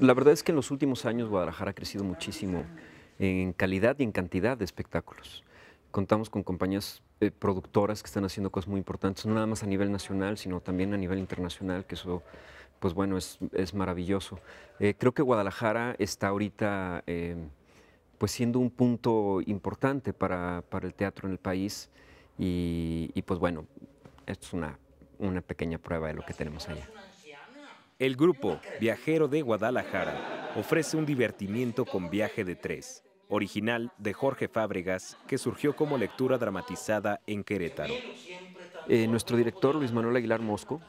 La verdad es que en los últimos años Guadalajara ha crecido muchísimo en calidad y en cantidad de espectáculos. Contamos con compañías eh, productoras que están haciendo cosas muy importantes, no nada más a nivel nacional, sino también a nivel internacional, que eso, pues bueno, es, maravilloso. Eh, creo que Guadalajara está ahorita, em, pues siendo un punto importante para, el teatro en el país y, pues bueno, esto es una pequeña prueba de lo que tenemos allá. El grupo Viajero de Guadalajara ofrece un divertimiento con viaje de tres, original de Jorge Fábregas, que surgió como lectura dramatizada en Querétaro. Eh, nuestro director, Luis Manuel Aguilar Mosco,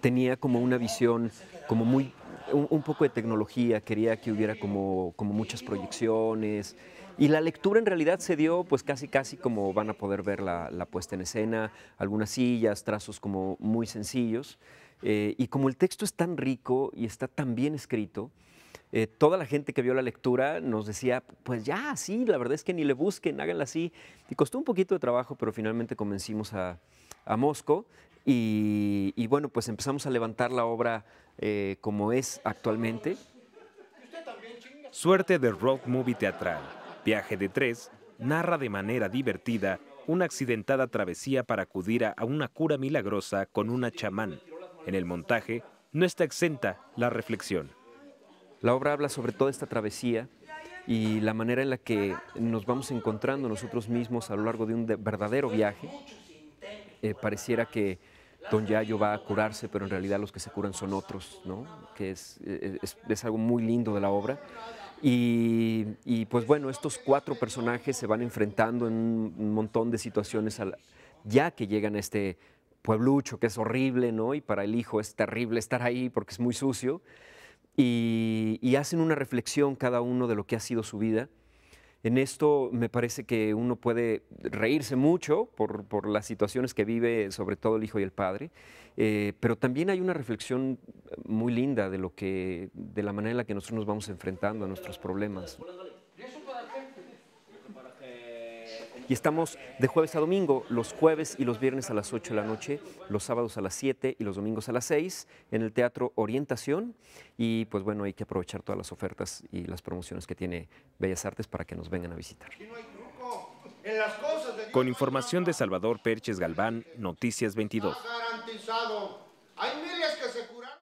tenía como una visión como muy un, poco de tecnología, quería que hubiera como, muchas proyecciones. Y la lectura en realidad se dio pues casi casi como van a poder ver la, la puesta en escena, algunas sillas, trazos como muy sencillos. Eh, y como el texto es tan rico y está tan bien escrito, eh, toda la gente que vio la lectura nos decía, pues ya, sí, la verdad es que ni le busquen, háganla así. Y costó un poquito de trabajo, pero finalmente convencimos a, a Mosco y, bueno, pues empezamos a levantar la obra eh, como es actualmente. Suerte de Rock movie teatral. Viaje de tres narra de manera divertida una accidentada travesía para acudir a una cura milagrosa con una chamán en el montaje no está exenta la reflexión. La obra habla sobre toda esta travesía y la manera en la que nos vamos encontrando nosotros mismos a lo largo de un verdadero viaje. Eh, pareciera que Don Yayo va a curarse, pero en realidad los que se curan son otros, ¿no? Que es, eh, algo muy lindo de la obra. Y, pues bueno, estos cuatro personajes se van enfrentando en un montón de situaciones ya que llegan a este pueblucho, que es horrible, ¿no? Y para el hijo es terrible estar ahí porque es muy sucio. Y, hacen una reflexión cada uno de lo que ha sido su vida. En esto me parece que uno puede reírse mucho por, las situaciones que vive, sobre todo el hijo y el padre, eh, pero también hay una reflexión muy linda de lo que, de la manera en la que nosotros nos vamos enfrentando a nuestros problemas. y estamos de jueves a domingo, los jueves y los viernes a las 8 de la noche, los sábados a las 7 y los domingos a las 6 en el Teatro Orientación y pues bueno, hay que aprovechar todas las ofertas y las promociones que tiene Bellas Artes para que nos vengan a visitar. Con información de Salvador Perches Galván, Noticias 22.